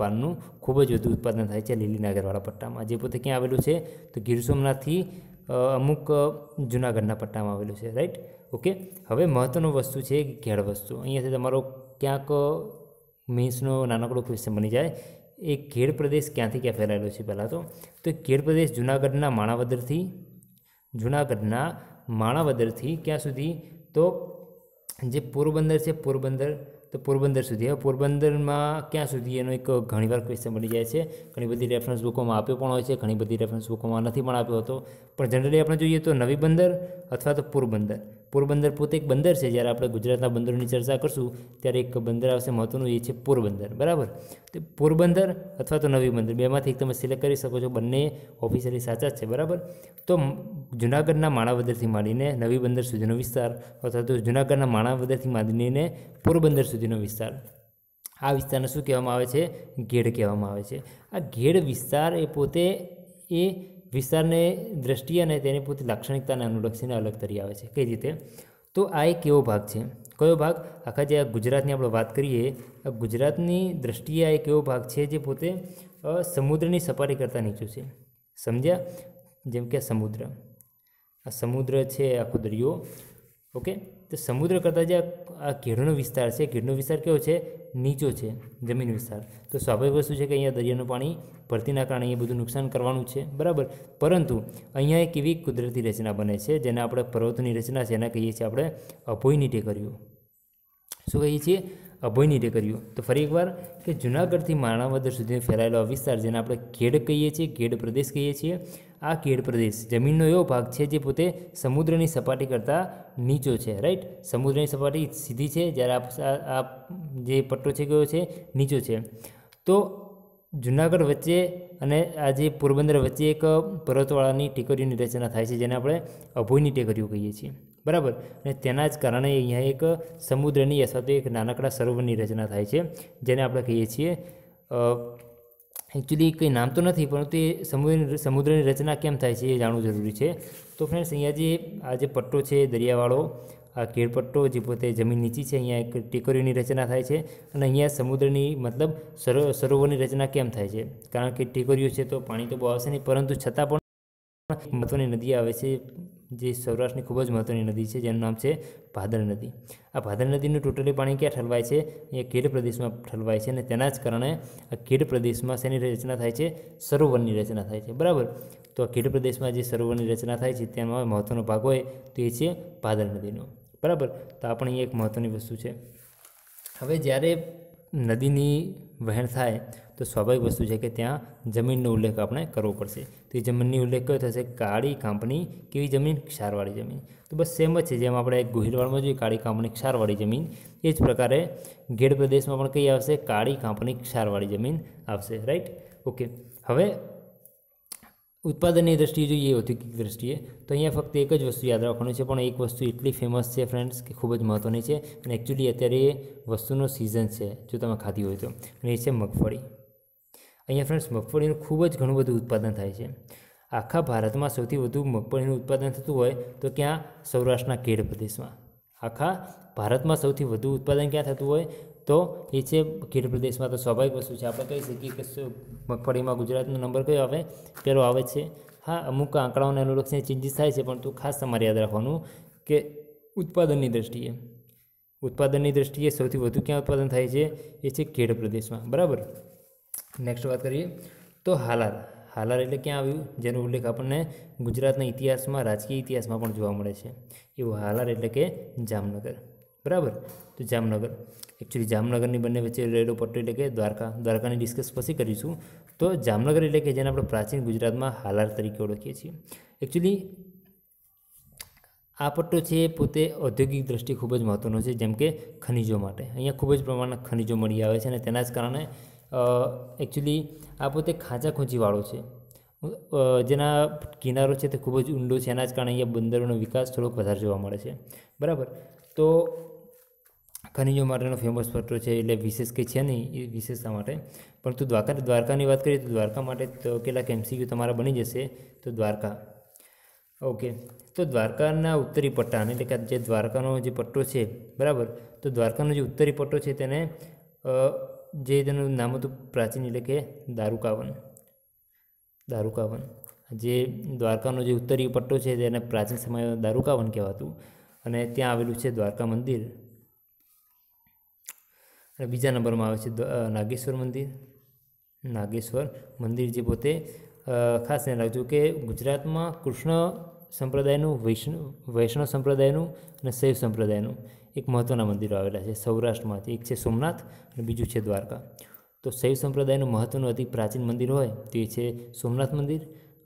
પાનનું ખૂબ જ વધુ ઉત્પાદન થાય છે લીલીના નાગરવાળા પટ્ટામાં જે પોતે ક્યાં આવેલું છે તો ગીર સોમનાથથી અમુક જૂનાગઢના પટ્ટામાં આવેલું છે રાઈટ ઓકે હવે મહત્ત્વનું વસ્તુ છે ઘેડ વસ્તુ અહીંયાથી તમારો ક્યાંક મીન્સનો નાનકડો ક્વેશ્ચન બની જાય એ ઘેડ પ્રદેશ ક્યાંથી ક્યાં ફેલાયેલો છે પહેલાં તો તો ઘેડ પ્રદેશ જૂનાગઢના માણાવદરથી જૂનાગઢના માણાવદરથી ક્યાં સુધી તો જે પોરબંદર છે પોરબંદર તો પોરબંદર સુધી હવે પોરબંદરમાં ક્યાં સુધી એનો એક ઘણીવાર ક્વેશ્ચન બની જાય છે ઘણી બધી રેફરન્સ બુકોમાં આપ્યો પણ હોય છે ઘણી બધી રેફરન્સ બુકોમાં નથી પણ આપ્યો હતો પણ જનરલી આપણે જોઈએ તો નવી બંદર અથવા તો પોરબંદર પોરબંદર પોતે એક બંદર છે જ્યારે આપણે ગુજરાતના બંદરોની ચર્ચા કરશું ત્યારે એક બંદર આવશે મહત્ત્વનું એ છે પોરબંદર બરાબર તો પોરબંદર અથવા તો નવી બંદર બેમાંથી એક તમે સિલેક્ટ કરી શકો છો બંને ઓફિશિયલી સાચા જ છે બરાબર તો જુનાગઢના માણાવદરથી માંડીને નવી બંદર સુધીનો વિસ્તાર અથવા તો જુનાગઢના માણાવદરથી માંડીને પોરબંદર સુધીનો વિસ્તાર આ વિસ્તારને શું કહેવામાં આવે છે ઘેડ કહેવામાં આવે છે આ ઘેડ વિસ્તાર એ પોતે એ વિસ્તારને દ્રષ્ટિ અને તેની પૂરતી લાક્ષણિકતાને અનુલક્ષીને અલગ તરી આવે છે કઈ રીતે તો આ એક એવો ભાગ છે કયો ભાગ આખા જે ગુજરાતની આપણે વાત કરીએ આ ગુજરાતની દ્રષ્ટિએ આ એક એવો ભાગ છે જે પોતે સમુદ્રની સપાટી કરતાં નીચું છે સમજ્યા જેમ કે સમુદ્ર આ સમુદ્ર છે આખો દરિયો ઓકે તો સમુદ્ર કરતાં જે આ ઘેરનો વિસ્તાર છે ઘેરનો વિસ્તાર કેવો છે નીચો છે જમીન વિસ્તાર તો સ્વાભાવિક વસ્તુ છે કે અહીંયા દરિયાનું પાણી ભરતીના કારણે અહીંયા બધું નુકસાન કરવાનું છે બરાબર પરંતુ અહીંયા એક એવી કુદરતી રચના બને છે જેને આપણે પર્વતની રચના છે એને કહીએ છીએ આપણે અભોયની કર્યું શું કહીએ છીએ અભયનીતે કર્યું તો ફરી એકવાર કે જુનાગઢથી માણાવદર સુધી ફેલાયેલો આ વિસ્તાર જેને આપણે ખેડ કહીએ છીએ ખેડ પ્રદેશ કહીએ છીએ આ ખેડ પ્રદેશ જમીનનો એવો ભાગ છે જે પોતે સમુદ્રની સપાટી કરતાં નીચો છે રાઈટ સમુદ્રની સપાટી સીધી છે જ્યારે આ જે પટ્ટો છે કયો છે નીચો છે તો જુનાગઢ વચ્ચે અને આ જે પોરબંદર વચ્ચે એક પર્વતવાળાની ટેકરીઓની રચના થાય છે જેને આપણે અભોયની ટેકરીઓ કહીએ છીએ બરાબર અને તેના જ કારણે અહીંયા એક સમુદ્રની અથવા તો એક નાનકડા સરોવરની રચના થાય છે જેને આપણે કહીએ છીએ એકચ્યુઅલી કંઈ નામ તો નથી પરંતુ એ સમુદ્ર સમુદ્રની રચના કેમ થાય છે એ જાણવું જરૂરી છે તો ફ્રેન્ડ્સ અહીંયા જે આ જે પટ્ટો છે દરિયાવાળો આ કેળપટ્ટો જે પોતે જમીન નીચી છે અહીંયા એક ટેકરીઓની રચના થાય છે અને અહીંયા સમુદ્રની મતલબ સરોવરની રચના કેમ થાય છે કારણ કે ટેકરીઓ છે તો પાણી તો બહુ આવશે નહીં પરંતુ છતાં પણ મહત્ત્વની નદી આવે છે જે સૌરાષ્ટ્રની ખૂબ જ મહત્ત્વની નદી છે જેનું નામ છે ભાદર નદી આ ભાદર નદીનું ટોટલી પાણી ક્યાં ઠલવાય છે એ ખેડ પ્રદેશમાં ઠલવાય છે અને તેના જ કારણે આ ખેડ પ્રદેશમાં શેની રચના થાય છે સરોવરની રચના થાય છે બરાબર તો આ ખેડ પ્રદેશમાં જે સરોવરની રચના થાય છે તેમાં મહત્ત્વનો ભાગ હોય તો એ છે ભાદર નદીનો બરાબર તો આ પણ એક મહત્ત્વની વસ્તુ છે હવે જ્યારે નદીની વહેણ થાય તો સ્વાભાવિક વસ્તુ છે કે ત્યાં જમીનનો ઉલ્લેખ આપણે કરવો પડશે તો એ જમીનની ઉલ્લેખ કયો થશે કાળી કાંપણી કેવી જમીન ક્ષારવાળી જમીન તો બસ સેમ જ છે જેમ આપણે ગુહિલવાડમાં જોઈએ કાળી કાંપણી ક્ષારવાળી જમીન એ જ પ્રકારે ગેડ પ્રદેશમાં પણ કઈ આવશે કાળી કાંપણી ક્ષારવાળી જમીન આવશે રાઈટ ઓકે હવે ઉત્પાદનની દ્રષ્ટિએ જોઈએ ઔદ્યોગિક દ્રષ્ટિએ તો અહીંયા ફક્ત એક જ વસ્તુ યાદ રાખવાનું છે પણ એક વસ્તુ એટલી ફેમસ છે ફ્રેન્ડ્સ કે ખૂબ જ મહત્ત્વની છે અને એકચ્યુઅલી અત્યારે એ વસ્તુનો સિઝન છે જો તમે ખાધી હોય તો અને એ છે મગફળી અહીંયા ફ્રેન્ડ્સ મગફળીનું ખૂબ જ ઘણું બધું ઉત્પાદન થાય છે આખા ભારતમાં સૌથી વધુ મગફળીનું ઉત્પાદન થતું હોય તો ક્યાં સૌરાષ્ટ્રના કેળ પ્રદેશમાં આખા ભારતમાં સૌથી વધુ ઉત્પાદન ક્યાં થતું હોય તો એ છે ખેડ પ્રદેશમાં તો સ્વાભાવિક વસ્તુ છે આપણે કહી શકીએ કે મગફળીમાં ગુજરાતનો નંબર કયો આવે પેલો આવે છે હા અમુક આંકડાઓને અનુલક્ષીને ચેન્જીસ થાય છે પણ તો ખાસ તમારે યાદ રાખવાનું કે ઉત્પાદનની દ્રષ્ટિએ ઉત્પાદનની દ્રષ્ટિએ સૌથી વધુ ક્યાં ઉત્પાદન થાય છે એ છે ખેડ પ્રદેશમાં બરાબર નેક્સ્ટ વાત કરીએ તો હાલાર હાલાર એટલે ક્યાં આવ્યું જેનો ઉલ્લેખ આપણને ગુજરાતના ઇતિહાસમાં રાજકીય ઇતિહાસમાં પણ જોવા મળે છે એવું હાલાર એટલે કે જામનગર બરાબર તો જામનગર એકચ્યુઅલી જામનગરની બંને વચ્ચે રેડો પટ્ટો એટલે કે દ્વારકા દ્વારકાની ડિસ્કસ પછી કરીશું તો જામનગર એટલે કે જેને આપણે પ્રાચીન ગુજરાતમાં હાલાર તરીકે ઓળખીએ છીએ એકચ્યુઅલી આ પટ્ટો છે એ પોતે ઔદ્યોગિક દ્રષ્ટિ ખૂબ જ મહત્ત્વનો છે જેમ કે ખનિજો માટે અહીંયા ખૂબ જ પ્રમાણમાં ખનિજો મળી આવે છે અને તેના જ કારણે એકચ્યુઅલી આ પોતે ખાંચાખૂંચીવાળો છે જેના કિનારો છે તે ખૂબ જ ઊંડો છે એના જ કારણે અહીંયા બંદરોનો વિકાસ થોડોક વધારે જોવા મળે છે બરાબર તો ખનિજો માટેનો ફેમસ પટ્ટો છે એટલે વિશેષ કંઈ છે નહીં એ વિશેષતા માટે પરંતુ દ્વારકા દ્વારકાની વાત કરીએ તો દ્વારકા માટે તો કેટલાક એમસીક્યુ તમારા બની જશે તો દ્વારકા ઓકે તો દ્વારકાના ઉત્તરી પટ્ટાને એટલે કે જે દ્વારકાનો જે પટ્ટો છે બરાબર તો દ્વારકાનો જે ઉત્તરી પટ્ટો છે તેને જે તેનું નામ હતું પ્રાચીન એટલે કે દારૂકાવન દારૂકાવન જે દ્વારકાનો જે ઉત્તરીય પટ્ટો છે તેને પ્રાચીન સમયમાં દારૂકાવન કહેવાતું અને ત્યાં આવેલું છે દ્વારકા મંદિર અને બીજા નંબરમાં આવે છે નાગેશ્વર મંદિર નાગેશ્વર મંદિર જે પોતે ખાસ ધ્યાન રાખજો કે ગુજરાતમાં કૃષ્ણ સંપ્રદાયનું વૈષ્ણવ વૈષ્ણવ સંપ્રદાયનું અને શૈવ સંપ્રદાયનું એક મહત્ત્વના મંદિરો આવેલા છે સૌરાષ્ટ્રમાં એક છે સોમનાથ અને બીજું છે દ્વારકા તો શૈવ સંપ્રદાયનું મહત્ત્વનું અતિ પ્રાચીન મંદિર હોય તો એ છે સોમનાથ મંદિર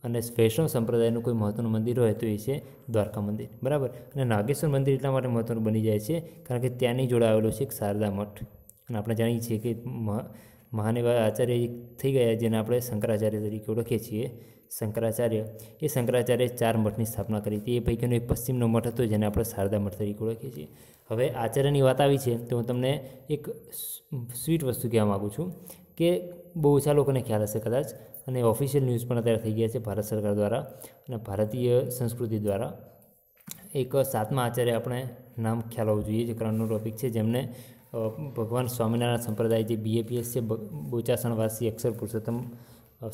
અને વૈષ્ણવ સંપ્રદાયનું કોઈ મહત્ત્વનું મંદિર હોય તો એ છે દ્વારકા મંદિર બરાબર અને નાગેશ્વર મંદિર એટલા માટે મહત્ત્વનું બની જાય છે કારણ કે ત્યાંની જોડાયેલું છે એક શારદા મઠ અને આપણે જાણીએ છીએ કે મહાન એવા આચાર્ય થઈ ગયા જેને આપણે શંકરાચાર્ય તરીકે ઓળખીએ છીએ શંકરાચાર્ય એ શંકરાચાર્ય ચાર મઠની સ્થાપના કરી હતી એ પૈકીનો એક પશ્ચિમનો મઠ હતો જેને આપણે શારદા મઠ તરીકે ઓળખીએ છીએ હવે આચાર્યની વાત આવી છે તો હું તમને એક સ્વીટ વસ્તુ કહેવા માગું છું કે બહુ ઓછા લોકોને ખ્યાલ હશે કદાચ અને ઓફિશિયલ ન્યૂઝ પણ અત્યારે થઈ ગયા છે ભારત સરકાર દ્વારા અને ભારતીય સંસ્કૃતિ દ્વારા એક સાતમા આચાર્ય આપણે નામ ખ્યાલ હોવું જોઈએ જે કરણનો ટોપિક છે જેમને ભગવાન સ્વામિનારાયણ સંપ્રદાય જે બીએપીએસ છે બોચાસણવાસી અક્ષર પુરુષોત્તમ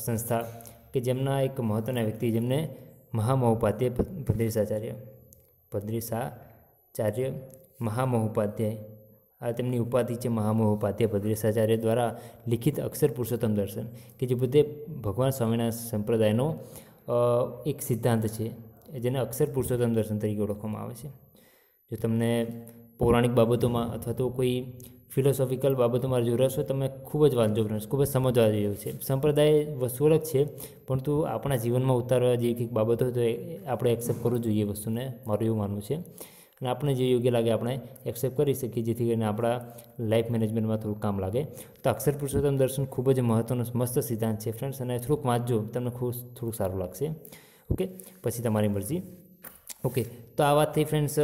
સંસ્થા કે જેમના એક મહત્ત્વના વ્યક્તિ જેમને મહામહોપાધ્યાય ભદ્રેશાચાર્ય ભદ્રેશાચાર્ય મહામહોપાધ્યાય આ તેમની ઉપાધિ છે મહામહોપાધ્યાય ભદ્રેશાચાર્ય દ્વારા લિખિત અક્ષર પુરુષોત્તમ દર્શન કે જે બધે ભગવાન સ્વામિનારાયણ સંપ્રદાયનો એક સિદ્ધાંત છે જેને અક્ષર પુરુષોત્તમ દર્શન તરીકે ઓળખવામાં આવે છે જો તમને પૌરાણિક બાબતોમાં અથવા તો કોઈ ફિલોસોફિકલ બાબતોમાં રસ હોય તમે ખૂબ જ વાંચજો ફ્રેન્ડ્સ ખૂબ જ સમજવા જેવું છે સંપ્રદાય વસ્તુ અલગ છે પરંતુ આપણા જીવનમાં ઉતારવા જેવી કંઈક બાબતો હોય તો આપણે એક્સેપ્ટ કરવું જોઈએ વસ્તુને મારું એવું માનવું છે અને આપણે જે યોગ્ય લાગે આપણે એક્સેપ્ટ કરી શકીએ જેથી કરીને આપણા લાઈફ મેનેજમેન્ટમાં થોડું કામ લાગે તો અક્ષર પુરુષોત્તમ દર્શન ખૂબ જ મહત્ત્વનો મસ્ત સિદ્ધાંત છે ફ્રેન્ડ્સ અને થોડુંક વાંચજો તમને ખૂબ થોડુંક સારું લાગશે ઓકે પછી તમારી મરજી ઓકે તો આ વાત થઈ ફ્રેન્ડ્સ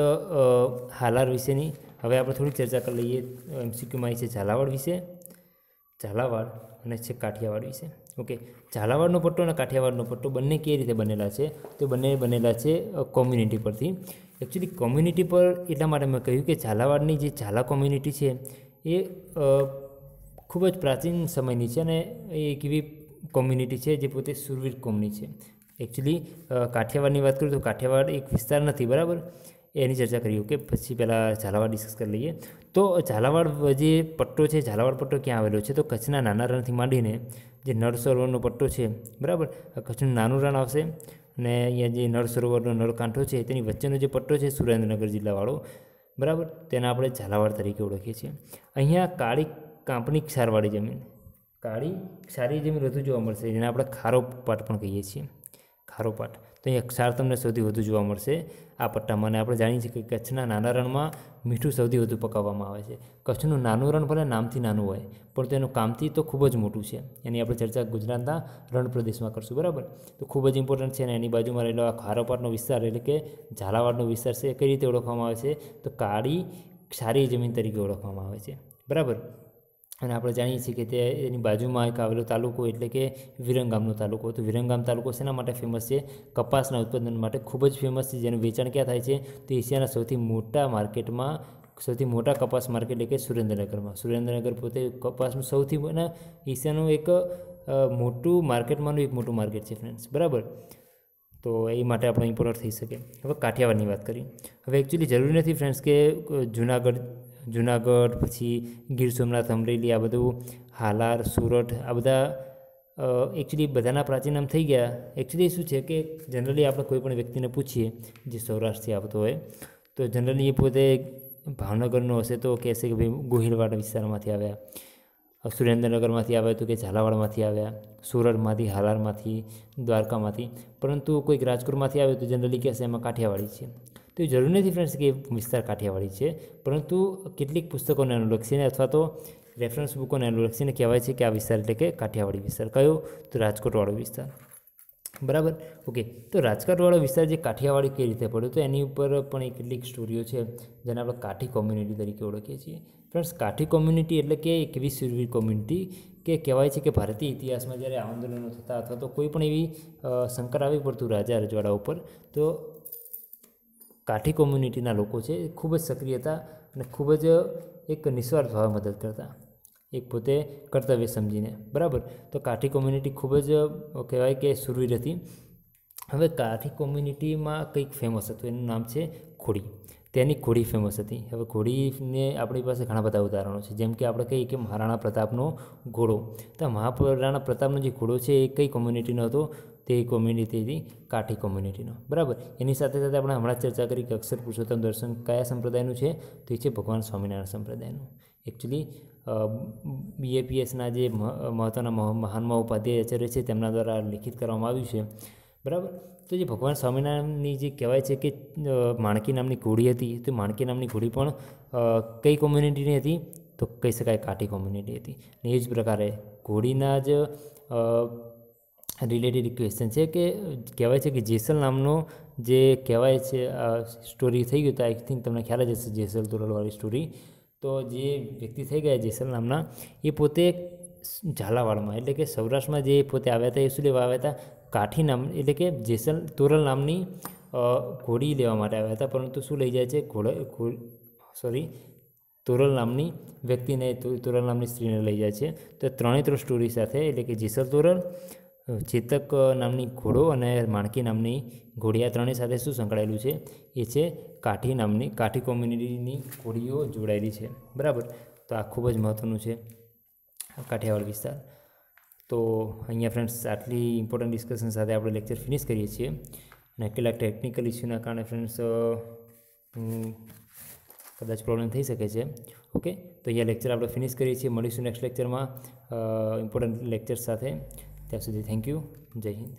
હાલાર વિશેની હવે આપણે થોડી ચર્ચા કરી લઈએ એમસીક્યુમાં આવી છે ઝાલાવાડ વિશે ઝાલાવાડ અને છે કાઠિયાવાડ વિશે ઓકે ઝાલાવાડનો પટ્ટો અને કાઠિયાવાડનો પટ્ટો બંને કઈ રીતે બનેલા છે તે બંને બનેલા છે કોમ્યુનિટી પરથી એકચ્યુઅલી કોમ્યુનિટી પર એટલા માટે મેં કહ્યું કે ઝાલાવાડની જે ઝાલા કોમ્યુનિટી છે એ ખૂબ જ પ્રાચીન સમયની છે અને એ એક એવી કોમ્યુનિટી છે જે પોતે સુરવીર કોમની છે એકચ્યુઅલી કાઠિયાવાડની વાત કરું તો કાઠિયાવાડ એક વિસ્તાર નથી બરાબર એની ચર્ચા કરીએ ઓકે પછી પહેલાં ઝાલાવાડ ડિસ્કસ કરી લઈએ તો ઝાલાવાડ જે પટ્ટો છે ઝાલાવાડ પટ્ટો ક્યાં આવેલો છે તો કચ્છના નાના રણથી માંડીને જે નળ સરોવરનો પટ્ટો છે બરાબર કચ્છનું નાનું રણ આવશે અને અહીંયા જે નળ સરોવરનો નળકાંઠો છે તેની વચ્ચેનો જે પટ્ટો છે સુરેન્દ્રનગર જિલ્લાવાળો બરાબર તેને આપણે ઝાલાવાડ તરીકે ઓળખીએ છીએ અહીંયા કાળી કાંપની ક્ષારવાળી જમીન કાળી સારી જમીન વધુ જોવા મળશે જેને આપણે ખારો પાટ પણ કહીએ છીએ ખારો પાટ તો અહીં ક્ષાર તમને સૌથી વધુ જોવા મળશે આ પટ્ટામાં અને આપણે જાણીએ છીએ કે કચ્છના નાના રણમાં મીઠું સૌથી વધુ પકાવવામાં આવે છે કચ્છનું નાનું રણ ભલે નામથી નાનું હોય પણ તેનું કામથી તો ખૂબ જ મોટું છે એની આપણે ચર્ચા ગુજરાતના રણ પ્રદેશમાં કરશું બરાબર તો ખૂબ જ ઇમ્પોર્ટન્ટ છે અને એની બાજુમાં રહેલો આ ખારોપાટનો વિસ્તાર એટલે કે ઝાલાવાડનો વિસ્તાર છે કઈ રીતે ઓળખવામાં આવે છે તો કાળી ક્ષારીય જમીન તરીકે ઓળખવામાં આવે છે બરાબર અને આપણે જાણીએ છીએ કે તે એની બાજુમાં એક આવેલો તાલુકો એટલે કે વિરંગામનો તાલુકો તો વિરંગામ તાલુકો શેના માટે ફેમસ છે કપાસના ઉત્પાદન માટે ખૂબ જ ફેમસ છે જેનું વેચાણ ક્યાં થાય છે તો એશિયાના સૌથી મોટા માર્કેટમાં સૌથી મોટા કપાસ માર્કેટ એટલે કે સુરેન્દ્રનગરમાં સુરેન્દ્રનગર પોતે કપાસનું સૌથી અને એશિયાનું એક મોટું માર્કેટમાંનું એક મોટું માર્કેટ છે ફ્રેન્ડ્સ બરાબર તો એ માટે આપણે ઇમ્પોર્ટન્ટ થઈ શકે હવે કાઠિયાવાડની વાત કરીએ હવે એકચ્યુઅલી જરૂરી નથી ફ્રેન્ડ્સ કે જુનાગઢ જુનાગઢ પછી ગીર સોમનાથ અમરેલી આ બધું હાલાર સુરત આ બધા એકચ્યુઅલી બધાના પ્રાચીન નામ થઈ ગયા એકચ્યુઅલી શું છે કે જનરલી આપણે કોઈ પણ વ્યક્તિને પૂછીએ જે સૌરાષ્ટ્રથી આવતો હોય તો જનરલી એ પોતે ભાવનગરનો હશે તો કહેશે કે ભાઈ ગોહિલવાડ વિસ્તારમાંથી આવ્યા સુરેન્દ્રનગરમાંથી આવ્યા તો કે ઝાલાવાડમાંથી આવ્યા સુરતમાંથી હાલારમાંથી દ્વારકામાંથી પરંતુ કોઈક રાજકોટમાંથી આવે તો જનરલી કહેશે એમાં કાઠિયાવાડી છે તો એ જરૂરી નથી ફ્રેન્ડ્સ કે વિસ્તાર કાઠિયાવાડી છે પરંતુ કેટલીક પુસ્તકોને અનુલક્ષીને અથવા તો રેફરન્સ બુકોને અનુલક્ષીને કહેવાય છે કે આ વિસ્તાર એટલે કે કાઠિયાવાડી વિસ્તાર કયો તો રાજકોટવાળો વિસ્તાર બરાબર ઓકે તો રાજકોટવાળો વિસ્તાર જે કાઠિયાવાડી કઈ રીતે પડ્યો તો એની ઉપર પણ એક કેટલીક સ્ટોરીઓ છે જેને આપણે કાઠી કોમ્યુનિટી તરીકે ઓળખીએ છીએ ફ્રેન્ડ્સ કાઠી કોમ્યુનિટી એટલે કે એક એવી શૂરવીર કોમ્યુનિટી કે કહેવાય છે કે ભારતીય ઇતિહાસમાં જ્યારે આંદોલનો થતા અથવા તો કોઈ પણ એવી સંકટ આવી પડતું રાજા રજવાડા ઉપર તો કાઠી કોમ્યુનિટીના લોકો છે ખૂબ જ સક્રિયતા અને ખૂબ જ એક નિસ્વાર્થ ભાવે મદદ કરતા એક પોતે કર્તવ્ય સમજીને બરાબર તો કાઠી કોમ્યુનિટી ખૂબ જ કહેવાય કે સુરવીર હતી હવે કાઠી કોમ્યુનિટીમાં કંઈક ફેમસ હતું એનું નામ છે ખોડી તેની ઘોડી ફેમસ હતી હવે ઘોડીને આપણી પાસે ઘણા બધા ઉદાહરણો છે જેમ કે આપણે કહીએ કે મહારાણા પ્રતાપનો ઘોડો તો મહારાણા પ્રતાપનો જે ઘોડો છે એ કઈ કોમ્યુનિટીનો હતો તે કોમ્યુનિટી હતી કાઠી કોમ્યુનિટીનો બરાબર એની સાથે સાથે આપણે હમણાં ચર્ચા કરી કે અક્ષર પુરુષોત્તમ દર્શન કયા સંપ્રદાયનું છે તો એ છે ભગવાન સ્વામિનારાયણ સંપ્રદાયનું એકચ્યુઅલી બીએપીએસના જે મહત્ત્વના મહાન મહોપાધ્યાય આચાર્ય છે તેમના દ્વારા લિખિત કરવામાં આવ્યું છે બરાબર તો જે ભગવાન સ્વામિનારાયણની જે કહેવાય છે કે માણકી નામની ઘોડી હતી તો માણકી નામની ઘોડી પણ કઈ કોમ્યુનિટીની હતી તો કહી શકાય કાઠી કોમ્યુનિટી હતી ને એ જ પ્રકારે ઘોડીના જ રિલેટેડ ક્વેશ્ચન છે કે કહેવાય છે કે જેસલ નામનો જે કહેવાય છે આ સ્ટોરી થઈ ગયું તો આઈ થિંક તમને ખ્યાલ જ હશે જેસલ તોરલવાળી સ્ટોરી તો જે વ્યક્તિ થઈ ગયા જેસલ નામના એ પોતે ઝાલાવાડમાં એટલે કે સૌરાષ્ટ્રમાં જે પોતે આવ્યા હતા એ શું લેવા આવ્યા હતા કાઠી નામ એટલે કે જેસલ તોરલ નામની ઘોડી લેવા માટે આવ્યા હતા પરંતુ શું લઈ જાય છે ઘોડા સોરી તોરલ નામની વ્યક્તિને તોરલ નામની સ્ત્રીને લઈ જાય છે તો ત્રણે ત્રણ સ્ટોરી સાથે એટલે કે જેસલ તોરલ ચેતક નામની ઘોડો અને માણકી નામની ઘોડિયા આ ત્રણેય સાથે શું સંકળાયેલું છે એ છે કાઠી નામની કાઠી કોમ્યુનિટીની ઘોડીઓ જોડાયેલી છે બરાબર તો આ ખૂબ જ મહત્ત્વનું છે કાઠિયાવાડ વિસ્તાર તો અહીંયા ફ્રેન્ડ્સ આટલી ઇમ્પોર્ટન્ટ ડિસ્કશન સાથે આપણે લેક્ચર ફિનિશ કરીએ છીએ અને કેટલાક ટેકનિકલ ઇસ્યુના કારણે ફ્રેન્ડ્સ કદાચ પ્રોબ્લેમ થઈ શકે છે ઓકે તો અહીંયા લેક્ચર આપણે ફિનિશ કરીએ છીએ મળીશું નેક્સ્ટ લેક્ચરમાં ઇમ્પોર્ટન્ટ લેક્ચર સાથે ત્યાં સુધી થેન્ક યુ જય હિન્દ